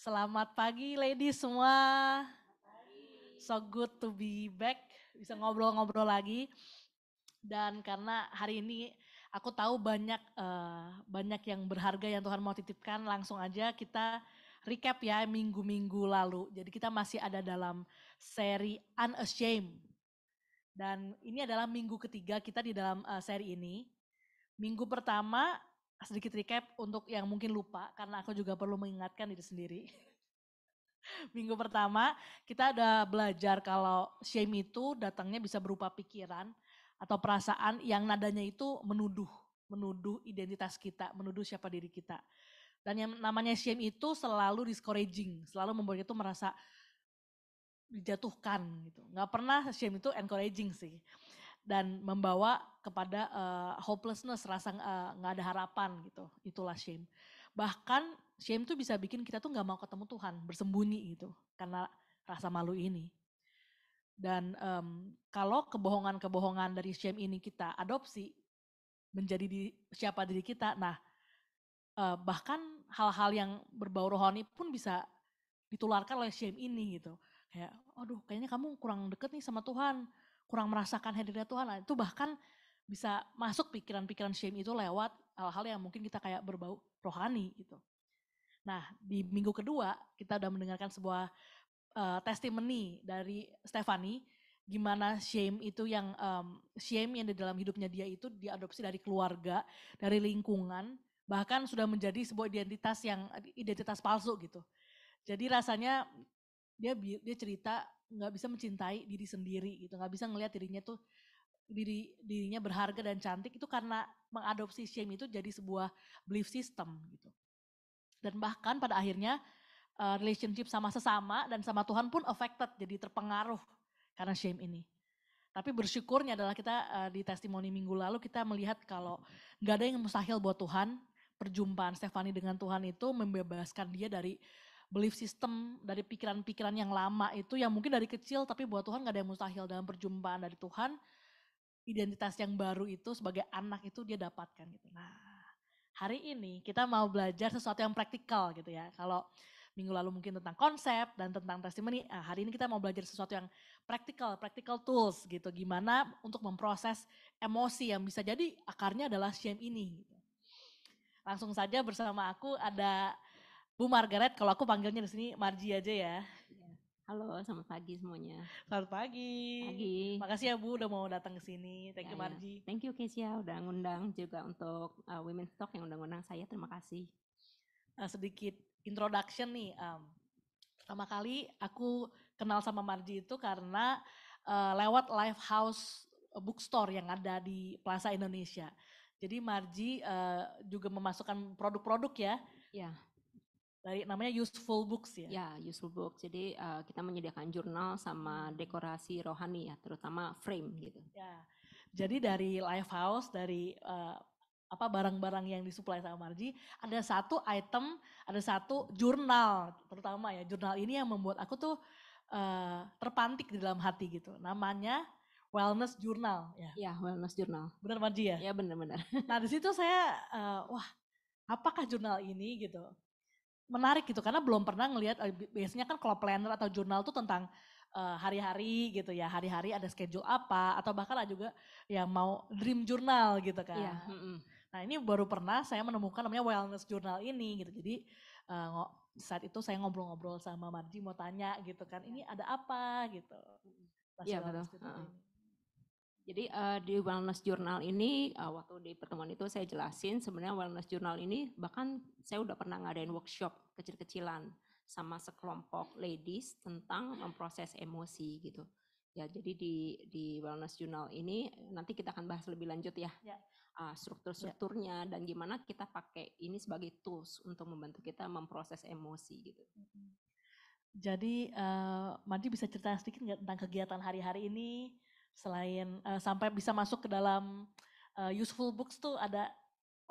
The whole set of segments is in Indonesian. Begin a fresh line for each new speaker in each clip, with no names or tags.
Selamat pagi ladies semua. So good to be back, bisa ngobrol-ngobrol lagi. Dan karena hari ini aku tahu banyak uh, banyak yang berharga yang Tuhan mau titipkan, langsung aja kita recap ya minggu-minggu lalu. Jadi kita masih ada dalam seri Unashamed. Dan ini adalah minggu ketiga kita di dalam uh, seri ini. Minggu pertama sedikit recap untuk yang mungkin lupa karena aku juga perlu mengingatkan diri sendiri. Minggu pertama kita ada belajar kalau shame itu datangnya bisa berupa pikiran atau perasaan yang nadanya itu menuduh, menuduh identitas kita, menuduh siapa diri kita. Dan yang namanya shame itu selalu discouraging, selalu membuat itu merasa dijatuhkan gitu. Nggak pernah shame itu encouraging sih dan membawa kepada uh, hopelessness, rasa eh, nggak uh, ada harapan gitu. Itulah shame. Bahkan shame tuh bisa bikin kita tuh nggak mau ketemu Tuhan, bersembunyi gitu karena rasa malu ini. Dan um, kalau kebohongan-kebohongan dari shame ini kita adopsi menjadi di, siapa diri kita, nah uh, bahkan hal-hal yang berbau rohani pun bisa ditularkan oleh shame ini gitu. Kayak, aduh kayaknya kamu kurang deket nih sama Tuhan, kurang merasakan hadirnya Tuhan. Nah, itu bahkan bisa masuk pikiran-pikiran shame itu lewat hal-hal yang mungkin kita kayak berbau rohani gitu. Nah, di minggu kedua kita udah mendengarkan sebuah uh, testimoni dari Stefani gimana shame itu yang um, shame yang di dalam hidupnya dia itu diadopsi dari keluarga, dari lingkungan, bahkan sudah menjadi sebuah identitas yang identitas palsu gitu. Jadi rasanya dia dia cerita nggak bisa mencintai diri sendiri gitu nggak bisa ngelihat dirinya tuh diri dirinya berharga dan cantik itu karena mengadopsi shame itu jadi sebuah belief system gitu dan bahkan pada akhirnya uh, relationship sama sesama dan sama Tuhan pun affected jadi terpengaruh karena shame ini tapi bersyukurnya adalah kita uh, di testimoni minggu lalu kita melihat kalau nggak ada yang mustahil buat Tuhan perjumpaan Stefani dengan Tuhan itu membebaskan dia dari belief system dari pikiran-pikiran yang lama itu yang mungkin dari kecil tapi buat Tuhan gak ada yang mustahil dalam perjumpaan dari Tuhan identitas yang baru itu sebagai anak itu dia dapatkan gitu. Nah, hari ini kita mau belajar sesuatu yang praktikal gitu ya. Kalau minggu lalu mungkin tentang konsep dan tentang testimoni, nah, hari ini kita mau belajar sesuatu yang praktikal, practical tools gitu. Gimana untuk memproses emosi yang bisa jadi akarnya adalah shame ini gitu. Langsung saja bersama aku ada Bu Margaret, kalau aku panggilnya di sini Marji aja ya. Iya. Halo, selamat pagi semuanya. Selamat pagi. Pagi. Makasih
ya Bu udah mau datang ke sini. Thank ya, you iya, iya. Marji. Ya. Thank you Kesia udah ngundang juga untuk uh, Women Talk yang udah ngundang saya. Terima kasih.
Uh, sedikit introduction nih. Um, pertama kali aku kenal sama Marji itu karena uh, lewat Live House Bookstore yang ada di Plaza Indonesia. Jadi Marji
uh, juga memasukkan produk-produk ya. Ya dari namanya useful books ya? Ya, useful books. Jadi uh, kita menyediakan jurnal sama dekorasi rohani ya, terutama frame gitu. Ya, jadi dari house dari uh, apa
barang-barang yang disuplai sama Marji, ada satu item, ada satu jurnal terutama ya. Jurnal ini yang membuat aku tuh uh, terpantik di dalam hati gitu. Namanya Wellness Journal ya. Ya, Wellness Journal. Benar Marji ya? Ya, benar-benar. Nah, di situ saya uh, wah, apakah jurnal ini gitu menarik gitu karena belum pernah ngelihat eh, biasanya kan kalau planner atau jurnal tuh tentang eh, hari-hari uh, gitu ya hari-hari ada schedule apa atau bahkan ada juga yang mau dream jurnal gitu kan. Yeah. Nah ini baru pernah saya menemukan namanya wellness jurnal ini gitu. Jadi uh, saat itu saya ngobrol-ngobrol sama Marji mau tanya gitu kan ini iya. ada apa gitu. Iya yeah, betul.
Jadi uh, di Wellness Journal ini, uh, waktu di pertemuan itu saya jelasin sebenarnya Wellness Journal ini bahkan saya udah pernah ngadain workshop kecil-kecilan sama sekelompok ladies tentang memproses emosi gitu. Ya, jadi di di Wellness Journal ini nanti kita akan bahas lebih lanjut ya, ya. Uh, struktur-strukturnya ya. dan gimana kita pakai ini sebagai tools untuk membantu kita memproses emosi gitu.
Jadi uh, Madi bisa cerita sedikit nggak tentang kegiatan hari-hari ini?
selain uh, sampai bisa masuk ke dalam uh, useful books tuh ada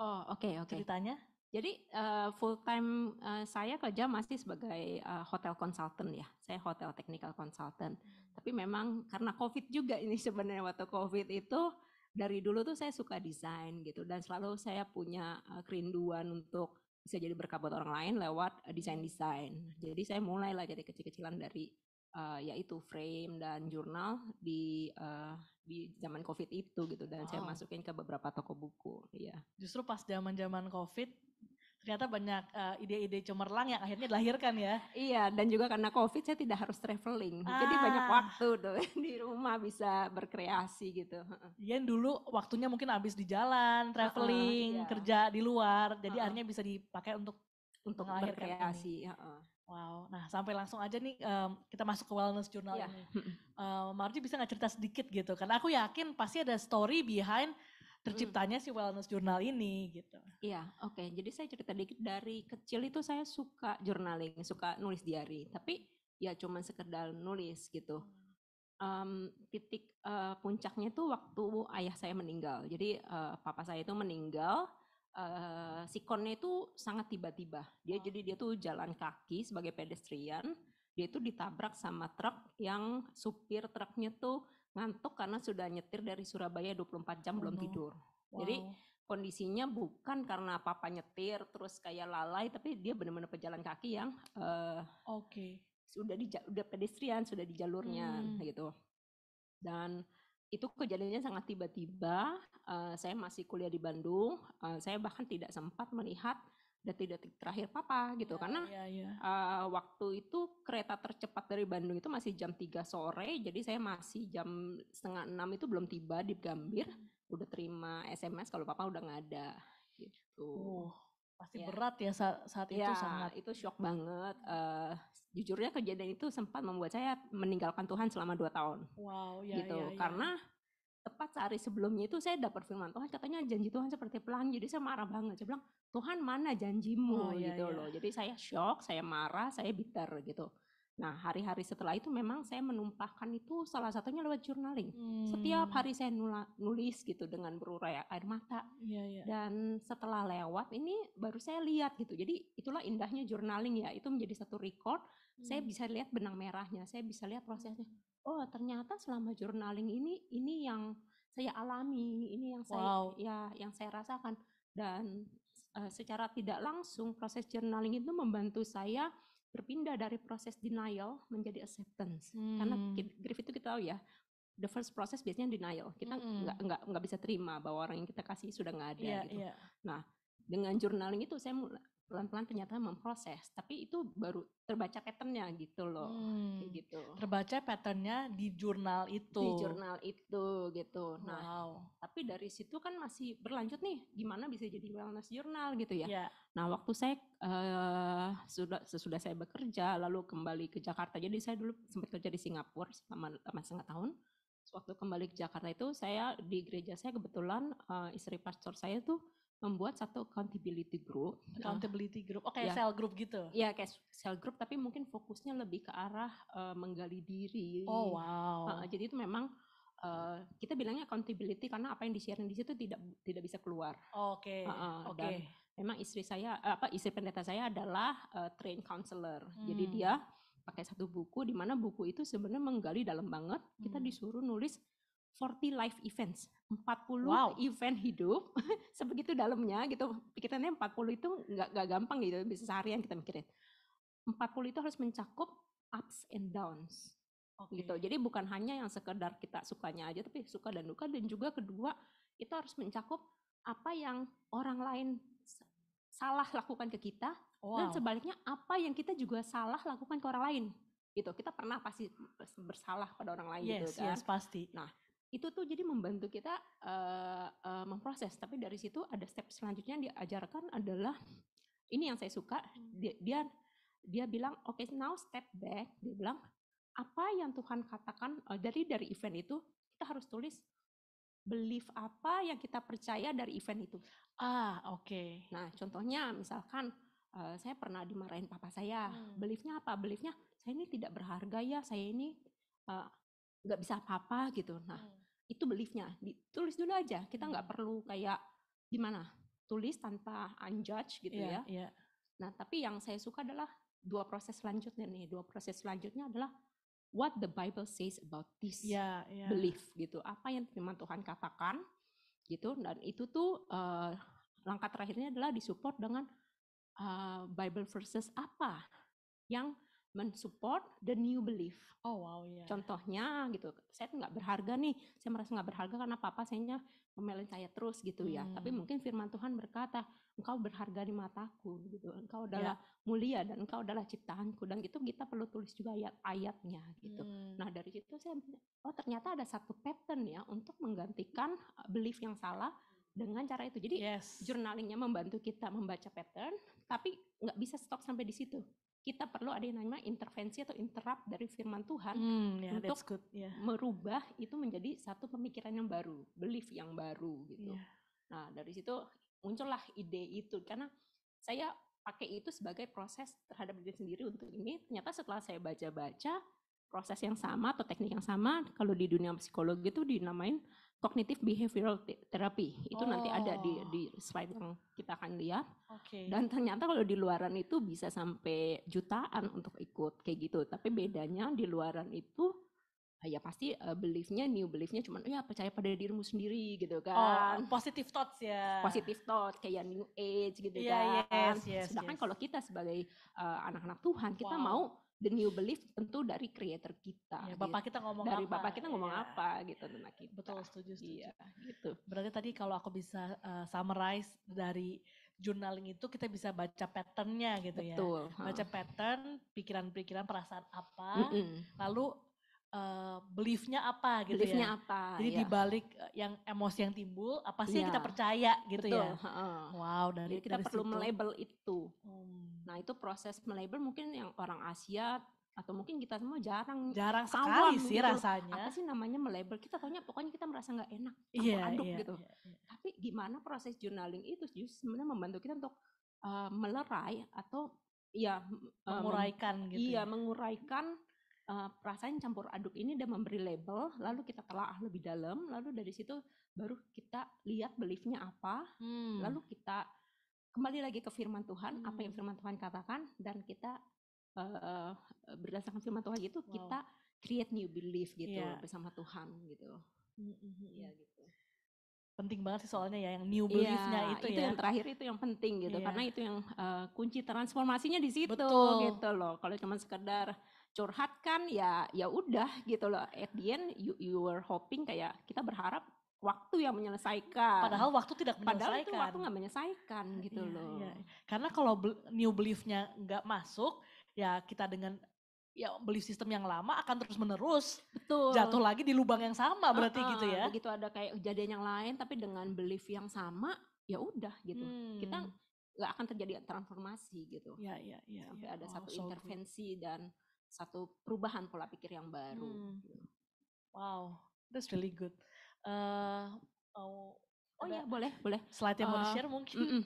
oh oke okay, oke okay. ceritanya jadi uh, full time uh, saya kerja masih sebagai uh, hotel consultant ya. Saya hotel technical consultant. Hmm. Tapi memang karena COVID juga ini sebenarnya waktu COVID itu dari dulu tuh saya suka desain gitu dan selalu saya punya uh, kerinduan untuk bisa jadi berkabut orang lain lewat desain-desain. Jadi saya mulailah jadi kecil-kecilan dari uh, yaitu frame dan jurnal di uh, di zaman covid itu gitu dan wow. saya masukin ke beberapa toko buku ya justru
pas zaman zaman covid ternyata banyak eh, ide-ide cemerlang yang akhirnya dilahirkan ya
iya dan juga karena covid saya tidak harus traveling ah. jadi banyak ah. waktu tuh di rumah bisa berkreasi gitu
iya dulu waktunya mungkin habis di jalan traveling uh -uh, iya. kerja di luar jadi uh -uh. akhirnya bisa dipakai untuk untuk berkreasi. Uh -uh. Wow, nah sampai langsung aja nih um, kita masuk ke wellness journal yeah. ini. Um, Marji bisa nggak cerita sedikit gitu? Karena aku yakin pasti ada story behind terciptanya mm. si wellness journal ini
gitu. Iya, yeah, oke. Okay. Jadi saya cerita dikit dari kecil itu saya suka journaling, suka nulis diary. Tapi ya cuman sekedar nulis gitu. Um, titik uh, puncaknya itu waktu ayah saya meninggal. Jadi uh, papa saya itu meninggal uh, eh, sikonnya itu sangat tiba-tiba. Dia oh. jadi dia tuh jalan kaki sebagai pedestrian, dia itu ditabrak sama truk yang supir truknya tuh ngantuk karena sudah nyetir dari Surabaya 24 jam oh. belum tidur. Wow. Jadi kondisinya bukan karena papa nyetir terus kayak lalai tapi dia benar-benar pejalan kaki yang uh, eh, okay. sudah di udah pedestrian sudah di jalurnya hmm. gitu. Dan itu kejadiannya sangat tiba-tiba. Uh, saya masih kuliah di Bandung. Uh, saya bahkan tidak sempat melihat detik-detik terakhir papa gitu ya, karena ya, ya. Uh, waktu itu kereta tercepat dari Bandung itu masih jam 3 sore jadi saya masih jam setengah enam itu belum tiba di Gambir hmm. udah terima SMS kalau papa udah nggak ada gitu. Oh Pasti ya. berat ya saat, saat ya, itu iya, sangat. itu shock banget. Uh, jujurnya kejadian itu sempat membuat saya meninggalkan Tuhan selama dua tahun. Wow, ya, gitu. Ya, ya. Karena tepat sehari sebelumnya itu saya dapat firman Tuhan katanya janji Tuhan seperti pelangi. Jadi saya marah banget. Saya bilang, "Tuhan, mana janjimu?" Oh, ya, gitu ya, loh. Jadi saya shock, saya marah, saya bitter gitu. Nah, hari-hari setelah itu memang saya menumpahkan itu salah satunya lewat journaling. Hmm. Setiap hari saya nula, nulis gitu dengan berurai air mata.
Yeah, yeah. Dan
setelah lewat ini baru saya lihat gitu. Jadi itulah indahnya journaling ya. Itu menjadi satu record. Hmm. Saya bisa lihat benang merahnya, saya bisa lihat prosesnya. Hmm. Oh, ternyata selama journaling ini ini yang saya alami, ini yang wow. saya ya yang saya rasakan dan uh, secara tidak langsung proses journaling itu membantu saya berpindah dari proses denial menjadi acceptance. Hmm. Karena grief itu kita tahu ya, the first process biasanya denial. Kita hmm. nggak hmm. nggak nggak bisa terima bahwa orang yang kita kasih sudah nggak ada yeah, gitu. Yeah. Nah, dengan journaling itu saya mulai pelan-pelan ternyata memproses tapi itu baru terbaca patternnya gitu loh hmm, kayak gitu terbaca patternnya di jurnal itu di jurnal itu gitu nah wow. tapi dari situ kan masih berlanjut nih gimana bisa jadi wellness jurnal gitu ya yeah. nah waktu saya uh, sudah sesudah saya bekerja lalu kembali ke Jakarta jadi saya dulu sempat kerja di Singapura selama lama setengah tahun waktu kembali ke Jakarta itu saya di gereja saya kebetulan uh, istri pastor saya tuh membuat satu accountability group. Accountability group, oke oh, okay, ya, cell group gitu. ya, kayak cell group, tapi mungkin fokusnya lebih ke arah uh, menggali diri. Oh wow. Uh, jadi itu memang uh, kita bilangnya accountability karena apa yang disiarkan di situ tidak tidak bisa keluar. Oke. Okay. Uh, uh, oke. Okay. memang istri saya eh, apa istri pendeta saya adalah uh, train counselor. Hmm. Jadi dia pakai satu buku di mana buku itu sebenarnya menggali dalam banget. Hmm. Kita disuruh nulis 40 live events, 40 wow. event hidup, sebegitu dalamnya gitu. Pikirannya 40 itu nggak nggak gampang gitu, bisa seharian kita mikirin. 40 itu harus mencakup ups and downs. Okay. gitu. Jadi bukan hanya yang sekedar kita sukanya aja, tapi suka dan duka dan juga kedua itu harus mencakup apa yang orang lain salah lakukan ke kita wow. dan sebaliknya apa yang kita juga salah lakukan ke orang lain gitu kita pernah pasti bersalah pada orang lain gitu yes, gitu kan yes
pasti nah
itu tuh jadi membantu kita uh, uh, memproses tapi dari situ ada step selanjutnya yang diajarkan adalah ini yang saya suka hmm. dia dia, dia bilang oke okay, now step back dia bilang apa yang Tuhan katakan uh, dari dari event itu kita harus tulis belief apa yang kita percaya dari event itu ah oke okay. nah contohnya misalkan uh, saya pernah dimarahin papa saya hmm. beliefnya apa beliefnya saya ini tidak berharga ya saya ini uh, nggak bisa apa-apa gitu nah hmm. itu beliefnya ditulis dulu aja kita nggak hmm. perlu kayak gimana tulis tanpa unjudge gitu yeah, ya yeah. nah tapi yang saya suka adalah dua proses selanjutnya nih dua proses selanjutnya adalah what the Bible says about this yeah, yeah. belief gitu apa yang firman Tuhan katakan gitu dan itu tuh uh, langkah terakhirnya adalah disupport dengan uh, Bible verses apa yang mensupport the new belief. Oh wow ya. Yeah. Contohnya gitu, saya nggak berharga nih, saya merasa nggak berharga karena papa saya ngomelin saya terus gitu ya. Hmm. Tapi mungkin firman Tuhan berkata, engkau berharga di mataku gitu, engkau iya. adalah yeah. mulia dan engkau adalah ciptaanku dan gitu kita perlu tulis juga ayat-ayatnya gitu. Hmm. Nah dari situ saya oh ternyata ada satu pattern ya untuk menggantikan uh, belief yang salah dengan cara itu. Jadi yes. journalingnya membantu kita membaca pattern, tapi nggak bisa stop sampai di situ kita perlu ada yang namanya intervensi atau interrupt dari firman Tuhan hmm, yeah, untuk good. Yeah. merubah itu menjadi satu pemikiran yang baru, belief yang baru gitu. Yeah. Nah dari situ muncullah ide itu karena saya pakai itu sebagai proses terhadap diri sendiri untuk ini. Ternyata setelah saya baca-baca proses yang sama atau teknik yang sama kalau di dunia psikologi itu dinamain kognitif, behavioral therapy itu oh. nanti ada di oh. di slide yang kita akan lihat
okay. dan ternyata
kalau di luaran itu bisa sampai jutaan untuk ikut kayak gitu tapi bedanya di luaran itu ah, ya pasti uh, beliefnya new beliefnya cuman ya percaya pada dirimu sendiri gitu oh, kan oh, positive thoughts ya positive thoughts kayak new age gitu yeah, kan yes, yes, sedangkan yes. kalau kita sebagai eh, anak-anak uh, Tuhan kita wow. mau the new belief tentu dari creator kita. Ya, bapak gitu. kita ngomong dari apa? bapak kita ngomong ya. apa gitu
tentang kita. Betul, setuju, setuju. Iya, gitu. Berarti tadi kalau aku bisa uh, summarize dari journaling itu kita bisa baca patternnya gitu ya. Betul. ya. Baca pattern, pikiran-pikiran, perasaan apa, mm -mm. lalu uh, beliefnya apa gitu beliefnya ya. apa. Jadi ya. dibalik eh, yang emosi yang timbul apa sih ya. yang iya. kita percaya gitu Betul. ya. Uh. Wow dari Jadi kita dari perlu situ. melabel
itu. Hmm. Nah itu proses melabel mungkin yang orang Asia atau mungkin kita semua jarang jarang sekali awam, sih gitu. rasanya apa sih namanya melabel kita taunya pokoknya kita merasa nggak enak yeah, yeah, gitu yeah, yeah. tapi gimana proses journaling itu justru sebenarnya membantu kita untuk uh, melerai atau ya menguraikan um, gitu iya ya? menguraikan uh, perasaan campur aduk ini udah memberi label, lalu kita telah lebih dalam, lalu dari situ baru kita lihat beliefnya apa, hmm. lalu kita kembali lagi ke firman Tuhan, hmm. apa yang hmm. firman Tuhan katakan, dan kita uh, berdasarkan firman Tuhan itu wow. kita create new belief gitu yeah. bersama Tuhan gitu.
Mm -hmm. gitu.
Penting banget sih soalnya ya yang new iya, beliefnya yeah, itu, itu ya. yang terakhir itu yang penting gitu yeah. karena itu yang uh, kunci transformasinya di situ Betul. gitu loh. Kalau cuma sekedar curhat kan ya ya udah gitu loh at the end you, you were hoping kayak kita berharap waktu yang menyelesaikan padahal waktu tidak menyelesaikan padahal itu waktu nggak menyelesaikan gitu iya, loh iya. karena kalau new beliefnya nggak masuk ya kita dengan ya belief
sistem yang lama akan terus menerus betul jatuh lagi di lubang yang sama berarti uh -huh. gitu ya begitu
ada kayak kejadian yang lain tapi dengan belief yang sama ya udah gitu hmm. kita nggak akan terjadi transformasi gitu ya, ya, ya, sampai iya. ada oh, satu so intervensi good. dan satu perubahan pola pikir yang baru. Hmm. Gitu. Wow, that's really good. Uh, oh, oh ya boleh boleh. Slide yang uh, mau eh, di share mungkin. Mm -mm.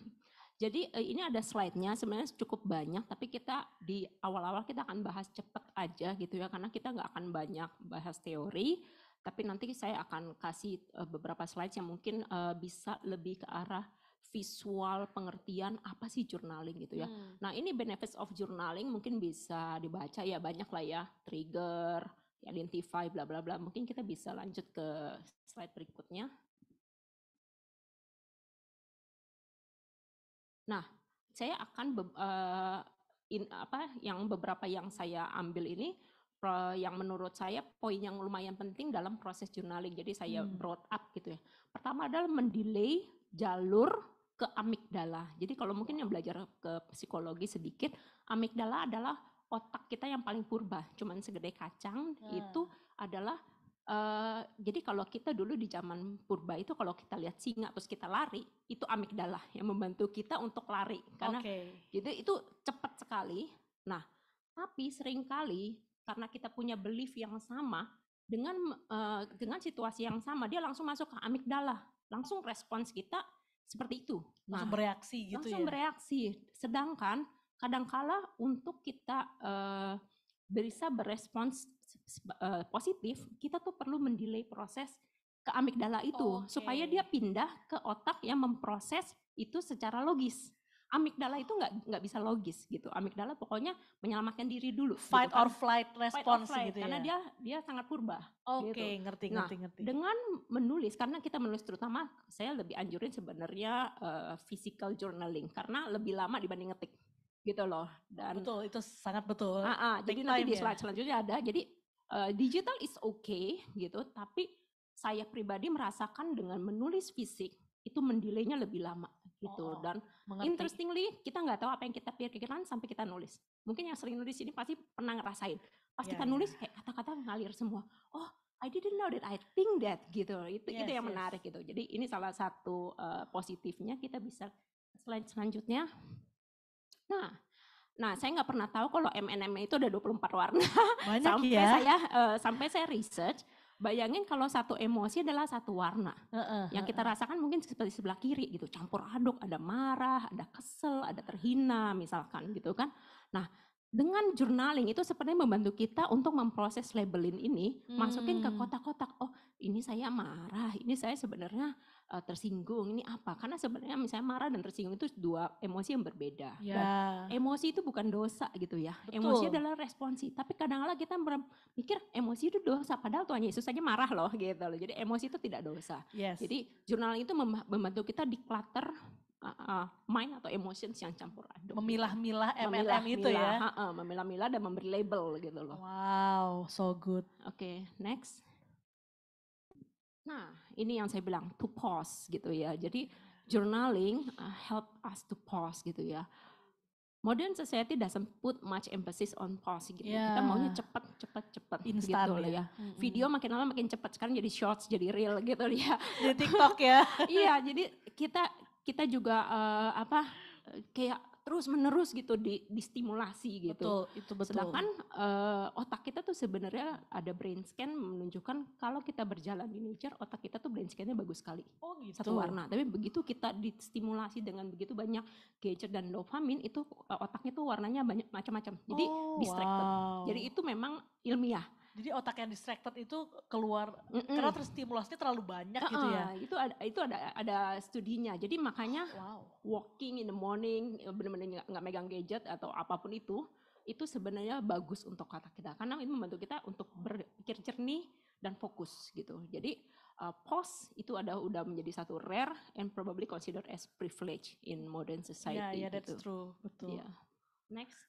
Jadi uh, ini ada slide-nya sebenarnya cukup banyak, tapi kita di awal-awal kita akan bahas cepat aja gitu ya, karena kita nggak akan banyak bahas teori. Tapi nanti saya akan kasih beberapa slide yang mungkin bisa lebih ke arah visual pengertian apa sih journaling gitu ya. Hmm. Nah ini benefits of journaling mungkin bisa dibaca ya banyak lah ya trigger, identify, bla bla bla. Mungkin kita bisa lanjut ke slide berikutnya. Nah saya akan uh, in, apa yang beberapa yang saya ambil ini yang menurut saya poin yang lumayan penting dalam proses journaling. Jadi saya hmm. brought up gitu ya. Pertama adalah mendelay jalur ke amigdala. Jadi kalau mungkin yang belajar ke psikologi sedikit, amigdala adalah otak kita yang paling purba, cuman segede kacang hmm. itu adalah Uh, jadi kalau kita dulu di zaman purba itu kalau kita lihat singa terus kita lari itu amigdala yang membantu kita untuk lari karena okay. itu itu cepat sekali. Nah tapi seringkali karena kita punya belief yang sama dengan uh, dengan situasi yang sama dia langsung masuk ke amigdala langsung respons kita seperti itu nah, langsung bereaksi gitu langsung ya bereaksi sedangkan kadangkala untuk kita uh, bisa berespons uh, positif kita tuh perlu mendelay proses ke amigdala itu okay. supaya dia pindah ke otak yang memproses itu secara logis amigdala itu nggak nggak bisa logis gitu. Amigdala pokoknya menyelamatkan diri dulu. Fight gitu, or flight response fight or kan. flight, gitu karena ya. dia dia sangat purba. Gitu. Oke, okay, gitu. ngerti nah, ngerti ngerti. Dengan menulis karena kita menulis terutama saya lebih anjurin sebenarnya uh, physical journaling karena lebih lama dibanding ngetik gitu loh dan betul itu sangat betul uh, uh, jadi nanti di slide ya? selanjutnya ada jadi uh, digital is okay gitu tapi saya pribadi merasakan dengan menulis fisik itu mendilainya lebih lama gitu. Oh, dan mengerti. interestingly kita nggak tahu apa yang kita pikirkan sampai kita nulis. Mungkin yang sering nulis ini pasti pernah ngerasain. Pas yeah, kita iya. nulis yeah. kayak kata-kata mengalir semua. Oh, I didn't know that I think that gitu. Itu yes, itu yang yes. menarik gitu. Jadi ini salah satu uh, positifnya kita bisa slide selanjutnya. Nah, Nah, saya nggak pernah tahu kalau MNM itu ada 24 warna. Banyak sampai ya? saya uh, sampai saya research Bayangin kalau satu emosi adalah satu warna. Uh, uh, yang kita rasakan mungkin seperti sebelah kiri gitu, campur aduk, ada marah, ada kesel, ada terhina misalkan gitu kan. Nah, dengan journaling itu sebenarnya membantu kita untuk memproses labeling ini, hmm. masukin ke hmm. kotak-kotak. Oh, ini saya marah, ini saya sebenarnya uh, tersinggung, ini apa? Karena sebenarnya misalnya marah dan tersinggung itu dua emosi yang berbeda. Yeah. Dan emosi itu bukan dosa gitu ya. Betul. Emosi adalah responsi. Tapi kadang-kadang kita berpikir emosi itu dosa, padahal Tuhan Yesus saja marah loh gitu loh. Jadi emosi itu tidak dosa. Yes. Jadi journaling itu membantu kita declutter uh, mind atau emotions yang campur aduk. Memilah-milah MLM memilah, -milah, itu ya. Uh, memilah-milah dan memberi label gitu loh. Wow, so good. Oke, okay, next. Nah, ini yang saya bilang to pause gitu ya. Jadi journaling uh, help us to pause gitu ya. Modern society doesn't put much emphasis on pause gitu. Yeah. Kita ya. maunya cepat, cepat, cepat gitu ya. ya. Mm-hmm. Video makin lama makin cepat. Sekarang jadi shorts, jadi real gitu ya. Di TikTok ya. Iya, jadi kita kita juga uh, apa kayak terus menerus gitu di, distimulasi gitu. Betul, itu betul. Sedangkan uh, otak kita tuh sebenarnya ada brain scan menunjukkan kalau kita berjalan di nature otak kita tuh brain scan-nya bagus sekali. Oh gitu. Satu warna. Tapi begitu kita distimulasi dengan begitu banyak gadget dan dopamin itu uh, otaknya tuh warnanya banyak macam-macam. Jadi oh, distracted. Jadi itu memang ilmiah jadi otak yang distracted itu keluar mm -mm. karena terlalu banyak uh -uh, gitu ya. Itu ada itu ada ada studinya. Jadi makanya wow. walking in the morning benar-benar nggak megang gadget atau apapun itu itu sebenarnya bagus untuk kata kita karena itu membantu kita untuk berpikir jernih dan fokus gitu. Jadi uh, pause itu ada udah menjadi satu rare and probably considered as privilege in modern ya, society. yeah, yeah, gitu. that's true, betul. Yeah. Next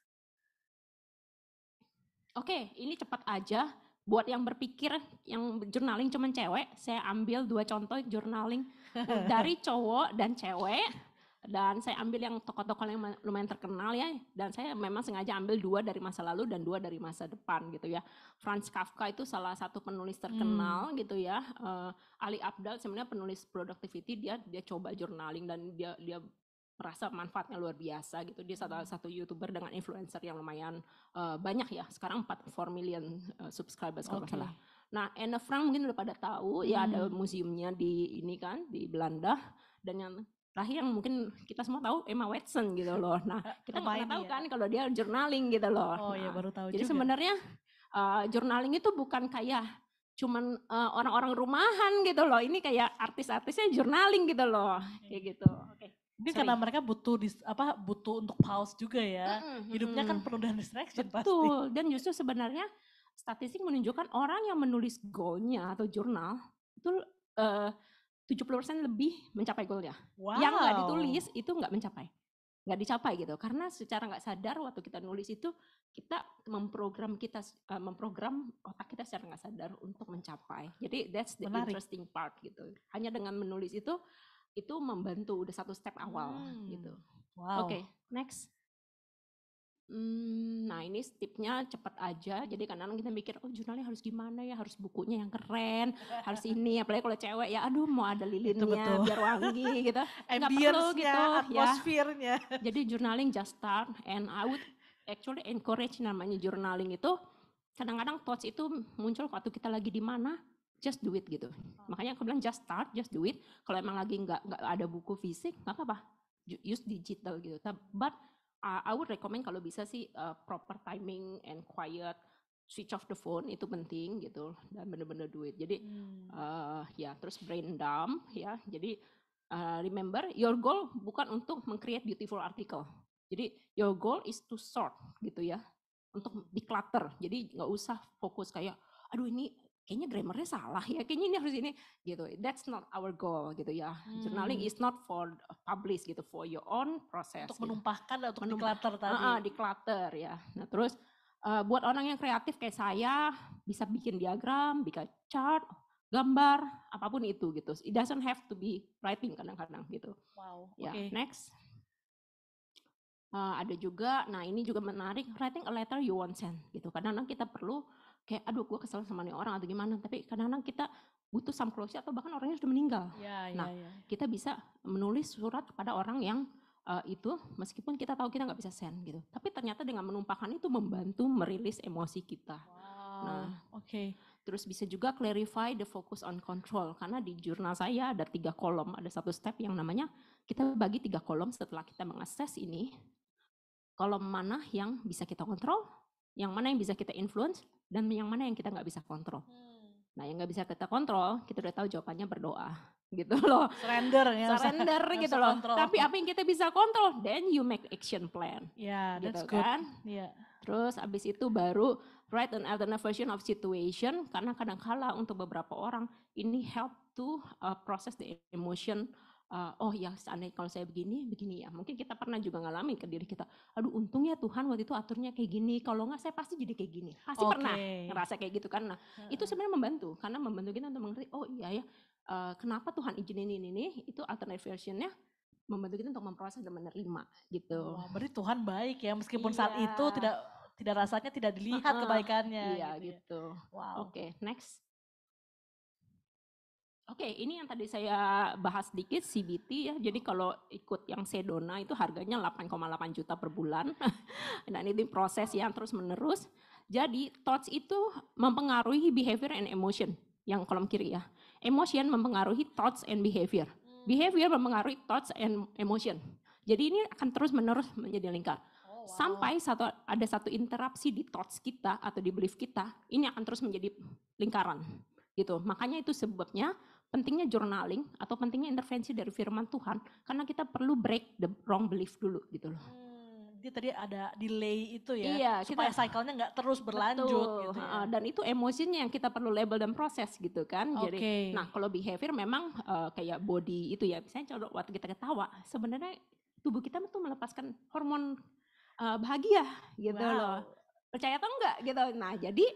oke okay, ini cepat aja buat yang berpikir yang journaling cuma cewek, saya ambil dua contoh journaling dari cowok dan cewek dan saya ambil yang tokoh-tokoh yang lumayan terkenal ya dan saya memang sengaja ambil dua dari masa lalu dan dua dari masa depan gitu ya Franz Kafka itu salah satu penulis terkenal hmm. gitu ya uh, Ali Abdal sebenarnya penulis productivity dia dia coba journaling dan dia dia merasa manfaatnya luar biasa gitu dia salah hmm. satu youtuber dengan influencer yang lumayan uh, banyak ya sekarang 4 4 million uh, subscribers kalau okay. salah nah Anne Frank mungkin udah pada tahu hmm. ya ada hmm. museumnya di ini kan di Belanda dan yang terakhir yang mungkin kita semua tahu Emma Watson gitu loh nah eh, kita nggak pernah tahu ya? kan kalau dia journaling gitu loh oh iya, nah, ya baru tahu jadi sebenarnya uh, journaling itu bukan kayak cuman orang-orang uh, rumahan gitu loh ini kayak artis-artisnya journaling gitu loh okay. kayak gitu oke okay. Ini Sorry. karena mereka butuh dis, apa butuh untuk pause juga ya. Mm-hmm. Hidupnya kan perlu dan distraction Betul. pasti. Betul. Dan justru sebenarnya statistik menunjukkan orang yang menulis goalnya atau jurnal itu eh, uh, 70% lebih mencapai goalnya. Wow. Yang nggak ditulis itu nggak mencapai. Nggak dicapai gitu. Karena secara nggak sadar waktu kita nulis itu kita memprogram kita uh, memprogram otak kita secara nggak sadar untuk mencapai. Jadi that's the Menarik. interesting part gitu. Hanya dengan menulis itu itu membantu udah satu step awal hmm. gitu. Wow. Oke, okay, next. Hmm, nah ini tipnya cepet aja. Jadi kadang-kadang kita mikir, oh jurnalnya harus gimana ya, harus bukunya yang keren, harus ini. Apalagi kalau cewek ya, aduh mau ada lilinnya betul, betul. biar wangi gitu. Nggak perlu gitu. atmosfernya. Ya. Jadi journaling just start and I would actually encourage namanya journaling itu. Kadang-kadang thoughts itu muncul waktu kita lagi di mana, just do it gitu. Hmm. Makanya aku bilang just start, just do it. Kalau emang lagi nggak nggak ada buku fisik, nggak apa-apa, use digital gitu. But uh, I would recommend kalau bisa sih uh, proper timing and quiet, switch off the phone itu penting gitu dan bener-bener duit. Jadi hmm. uh, ya terus brain dump ya. Jadi uh, remember your goal bukan untuk mengcreate beautiful article. Jadi your goal is to sort gitu ya untuk declutter. Jadi nggak usah fokus kayak aduh ini kayaknya grammarnya salah ya kayaknya ini harus ini gitu that's not our goal gitu ya hmm. journaling is not for uh, publish gitu for your own process untuk gitu.
menumpahkan atau untuk Menumpah, declutter
tadi uh, uh, declutter ya nah terus uh, buat orang yang kreatif kayak saya bisa bikin diagram bikin chart gambar apapun itu gitu it doesn't have to be writing kadang-kadang gitu
wow ya okay.
next uh, ada juga nah ini juga menarik writing a letter you want send gitu kadang-kadang kita perlu kayak aduh gue kesel sama nih orang atau gimana tapi kadang-kadang kita butuh some closure atau bahkan orangnya sudah meninggal
ya, nah ya.
kita bisa menulis surat kepada orang yang uh, itu meskipun kita tahu kita nggak bisa send gitu tapi ternyata dengan menumpahkan itu membantu merilis emosi kita wow, nah oke okay. terus bisa juga clarify the focus on control karena di jurnal saya ada tiga kolom ada satu step yang namanya kita bagi tiga kolom setelah kita mengakses ini kolom mana yang bisa kita kontrol yang mana yang bisa kita influence dan yang mana yang kita nggak bisa kontrol. Hmm. Nah, yang nggak bisa kita kontrol, kita udah tahu jawabannya berdoa, gitu loh. Surrender ya. Surrender gitu loh. Kontrol. Tapi apa yang kita bisa kontrol, then you make action plan. Ya, yeah, gitu that's kan. Good. Ya. Yeah. Terus abis itu baru write an alternate version of situation karena kadang kala untuk beberapa orang ini help to uh, process the emotion uh, oh ya seandainya kalau saya begini begini ya mungkin kita pernah juga ngalami ke diri kita aduh untungnya Tuhan waktu itu aturnya kayak gini kalau nggak saya pasti jadi kayak gini pasti okay. pernah ngerasa kayak gitu kan nah uh -uh. itu sebenarnya membantu karena membantu kita untuk mengerti oh iya ya uh, kenapa Tuhan izinin ini nih itu alternate versionnya membantu kita untuk memproses dan menerima gitu. Oh, berarti Tuhan baik ya meskipun iya. saat itu tidak tidak rasanya tidak dilihat kebaikannya. Iya gitu. Ya. Gitu. Wow. Oke, okay, next. Oke, okay, ini yang tadi saya bahas sedikit CBT ya. Jadi kalau ikut yang Sedona itu harganya 8,8 juta per bulan. Nah ini proses yang terus menerus. Jadi thoughts itu mempengaruhi behavior and emotion yang kolom kiri ya. Emotion mempengaruhi thoughts and behavior. Hmm. Behavior mempengaruhi thoughts and emotion. Jadi ini akan terus menerus menjadi lingkar. Oh, Sampai satu, ada satu interupsi di thoughts kita atau di belief kita, ini akan terus menjadi lingkaran gitu. Makanya itu sebabnya pentingnya journaling atau pentingnya intervensi dari firman Tuhan karena kita perlu break the wrong belief dulu gitu loh. Hmm dia tadi ada delay itu ya iya, supaya kita, cycle-nya nggak terus berlanjut betul, gitu ya. dan itu emosinya yang kita perlu label dan proses gitu kan okay. jadi nah kalau behavior memang uh, kayak body itu ya misalnya contoh waktu kita ketawa sebenarnya tubuh kita tuh melepaskan hormon uh, bahagia gitu wow. loh percaya atau enggak gitu nah jadi